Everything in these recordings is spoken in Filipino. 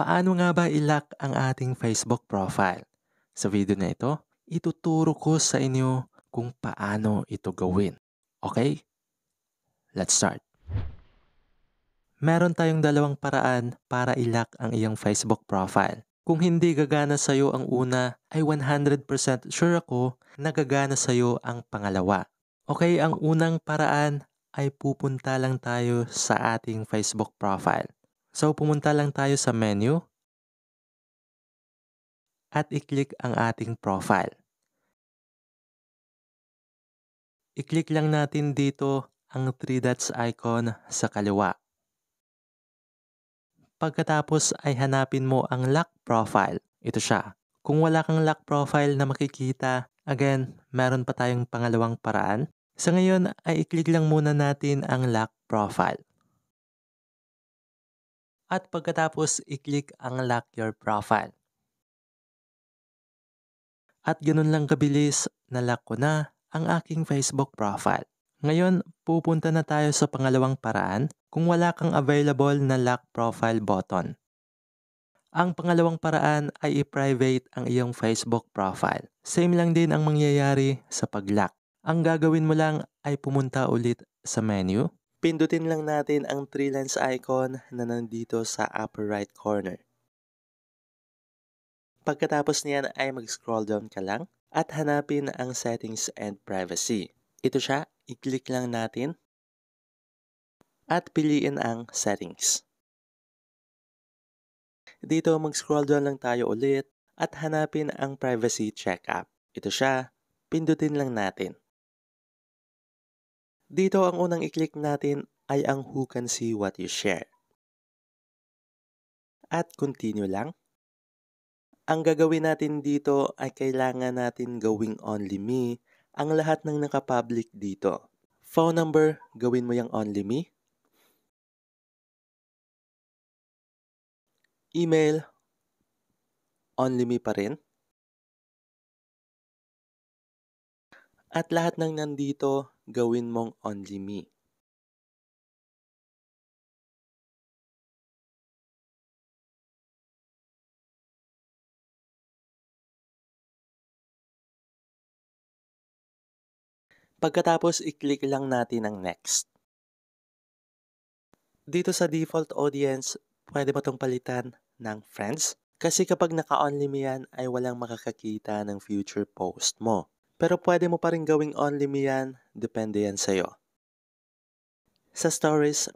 Paano nga ba ilock ang ating Facebook profile? Sa video na ito, ituturo ko sa inyo kung paano ito gawin. Okay? Let's start. Meron tayong dalawang paraan para ilock ang iyong Facebook profile. Kung hindi gagana sa iyo ang una, ay 100% sure ako na gagana sa iyo ang pangalawa. Okay, ang unang paraan ay pupunta lang tayo sa ating Facebook profile. So pumunta lang tayo sa menu at i-click ang ating profile. I-click lang natin dito ang 3 dots icon sa kaliwa. Pagkatapos ay hanapin mo ang lock profile. Ito siya. Kung wala kang lock profile na makikita, again, meron pa tayong pangalawang paraan. Sa ngayon ay i-click lang muna natin ang lock profile at pagkatapos i-click ang Lock Your Profile. At ganun lang kabilis, nalock ko na ang aking Facebook profile. Ngayon, pupunta na tayo sa pangalawang paraan kung wala kang available na lock profile button. Ang pangalawang paraan ay i-private ang iyong Facebook profile. Same lang din ang mangyayari sa pag-lock. Ang gagawin mo lang ay pumunta ulit sa menu Pindutin lang natin ang 3 lines icon na nandito sa upper right corner. Pagkatapos niyan ay mag-scroll down ka lang at hanapin ang settings and privacy. Ito siya, i-click lang natin at piliin ang settings. Dito mag-scroll down lang tayo ulit at hanapin ang privacy checkup. Ito siya, pindutin lang natin. Dito ang unang i-click natin ay ang who can see what you share. At continue lang. Ang gagawin natin dito ay kailangan natin gawing only me ang lahat ng nakapublic dito. Phone number, gawin mo yung only me. Email, only me pa rin. At lahat ng nandito gawin mong only me. Pagkatapos, i-click lang natin ang next. Dito sa default audience, pwede mo itong palitan ng friends. Kasi kapag naka-only me yan, ay walang makakakita ng future post mo. Pero pwede mo pa rin gawing only me yan, depende yan sa'yo. Sa stories,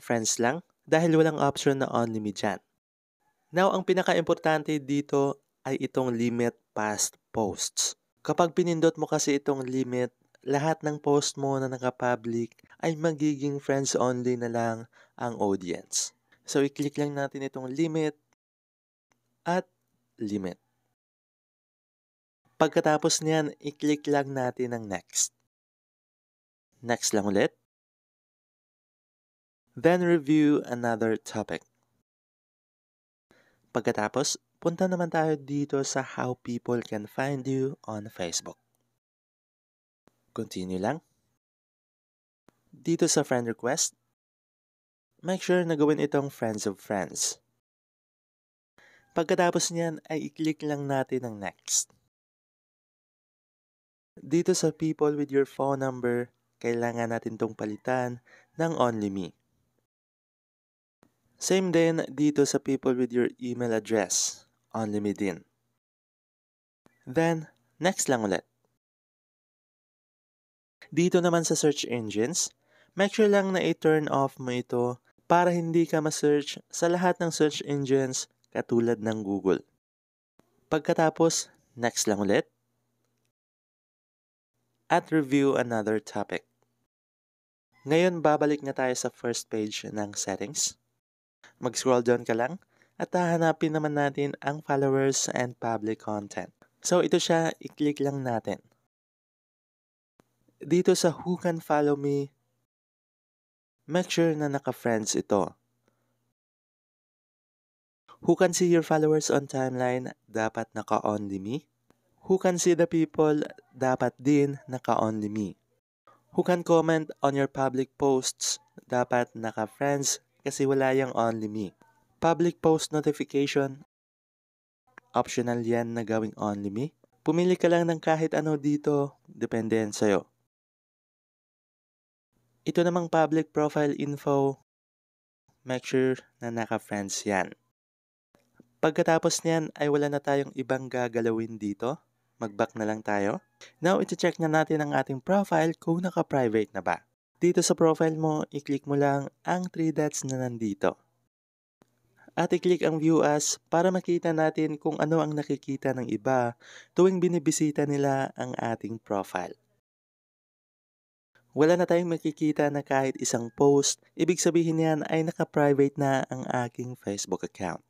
friends lang dahil walang option na only me dyan. Now, ang pinaka-importante dito ay itong limit past posts. Kapag pinindot mo kasi itong limit, lahat ng post mo na nakapublic ay magiging friends only na lang ang audience. So, i-click lang natin itong limit at limit. Pagkatapos niyan, i-click lang natin ang next. Next lang ulit. Then review another topic. Pagkatapos, punta naman tayo dito sa how people can find you on Facebook. Continue lang. Dito sa friend request, make sure na gawin itong friends of friends. Pagkatapos niyan ay i-click lang natin ang next. Dito sa people with your phone number, kailangan natin tong palitan ng only me. Same din dito sa people with your email address, only me din. Then, next lang ulit. Dito naman sa search engines, make sure lang na i-turn off mo ito para hindi ka ma-search sa lahat ng search engines katulad ng Google. Pagkatapos, next lang ulit at review another topic. Ngayon babalik na tayo sa first page ng settings. Mag-scroll down ka lang at hahanapin naman natin ang followers and public content. So ito siya, i-click lang natin. Dito sa who can follow me, make sure na naka-friends ito. Who can see your followers on timeline, dapat naka-on me. Who can see the people dapat din naka-only me. Who can comment on your public posts dapat naka-friends kasi wala yung only me. Public post notification, optional yan na gawing only me. Pumili ka lang ng kahit ano dito, depende yan sa'yo. Ito namang public profile info, make sure na naka-friends yan. Pagkatapos niyan ay wala na tayong ibang gagalawin dito Mag-back na lang tayo. Now, iti-check na natin ang ating profile kung naka-private na ba. Dito sa profile mo, i-click mo lang ang 3 dots na nandito. At i-click ang view as para makita natin kung ano ang nakikita ng iba tuwing binibisita nila ang ating profile. Wala na tayong makikita na kahit isang post, ibig sabihin yan ay naka-private na ang aking Facebook account.